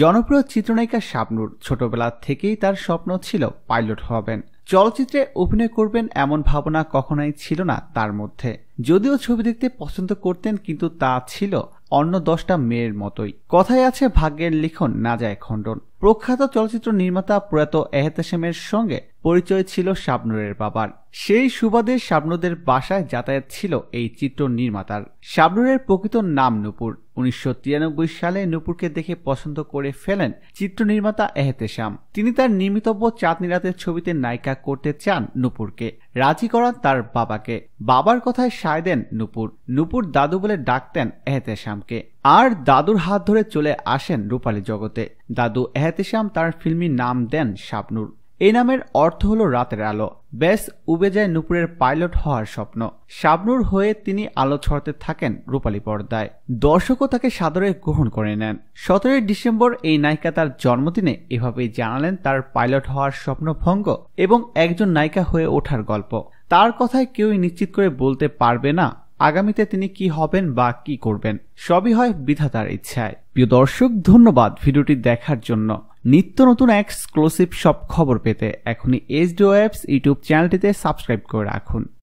জনপ্রিয় চিত্রনায়িকা শাবনুর ছোটবেলা থেকেই তার স্বপ্ন ছিল পাইলট হবেন চলচ্চিত্রে অভিনয় করবেন এমন ভাবনা কখনোই ছিল না তার মধ্যে যদিও ছবি দেখতে পছন্দ করতেন কিন্তু তা ছিল অন্য দশটা মেয়ের মতোই কথায় আছে ভাগ্যের লিখন না যায় খণ্ডন প্রখ্যাত চলচ্চিত্র নির্মাতা প্রয়াত এহতেসেমের সঙ্গে পরিচয় ছিল শাবনুরের বাবার সেই সুবাদে শাবনুদের বাসায় যাতায়াত ছিল এই চিত্র নির্মাতার শাবনুরের প্রকৃত নাম নুপুর উনিশশো সালে নুপুরকে দেখে পছন্দ করে ফেলেন চিত্র নির্মাতা এহতেশাম তিনি তার নির্মিতব্য চাঁদনি রাতের ছবিতে নায়িকা করতে চান নুপুরকে রাজি করান তার বাবাকে বাবার কথায় সায় দেন নুপুর নুপুর দাদু বলে ডাকতেন এহতেশামকে আর দাদুর হাত ধরে চলে আসেন রূপালী জগতে দাদু এহতেশাম তার ফিল্মি নাম দেন শাবনুর এই নামের অর্থ হলো রাতের আলো ব্যাস উবে যায় নুপুরের পাইলট হওয়ার স্বপ্ন শাবনুর হয়ে তিনি আলো ছড়াতে থাকেন রূপালী পর্দায় দর্শকও তাকে সাদরে গ্রহণ করে নেন সতেরোই ডিসেম্বর এই নায়িকা তার জন্মদিনে এভাবেই জানালেন তার পাইলট হওয়ার স্বপ্ন ভঙ্গ এবং একজন নায়িকা হয়ে ওঠার গল্প তার কথায় কেউই নিশ্চিত করে বলতে পারবে না আগামীতে তিনি কি হবেন বা কি করবেন সবই হয় বিধাতার ইচ্ছায় প্রিয় দর্শক ধন্যবাদ ভিডিওটি দেখার জন্য নিত্য নতুন এক্সক্লুসিভ সব খবর পেতে এখনই এইচডিও অ্যাপস ইউটিউব চ্যানেলটিতে সাবস্ক্রাইব করে রাখুন